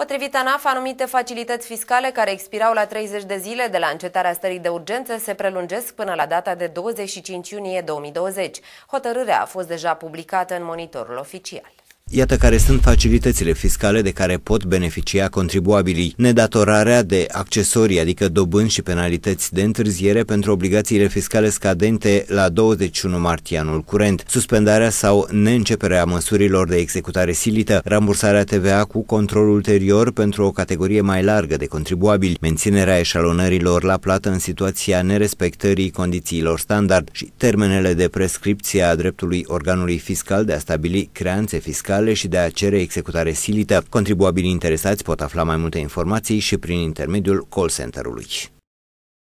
Potrivit ANAF, anumite facilități fiscale care expirau la 30 de zile de la încetarea stării de urgență se prelungesc până la data de 25 iunie 2020. Hotărârea a fost deja publicată în monitorul oficial. Iată care sunt facilitățile fiscale de care pot beneficia contribuabilii. Nedatorarea de accesorii, adică dobând și penalități de întârziere pentru obligațiile fiscale scadente la 21 martie anul curent, suspendarea sau neînceperea măsurilor de executare silită, rambursarea TVA cu control ulterior pentru o categorie mai largă de contribuabili, menținerea eșalonărilor la plată în situația nerespectării condițiilor standard și termenele de prescripție a dreptului organului fiscal de a stabili creanțe fiscale penale și de a cere executare silită. Contribuabilii interesați pot afla mai multe informații și prin intermediul call center-ului.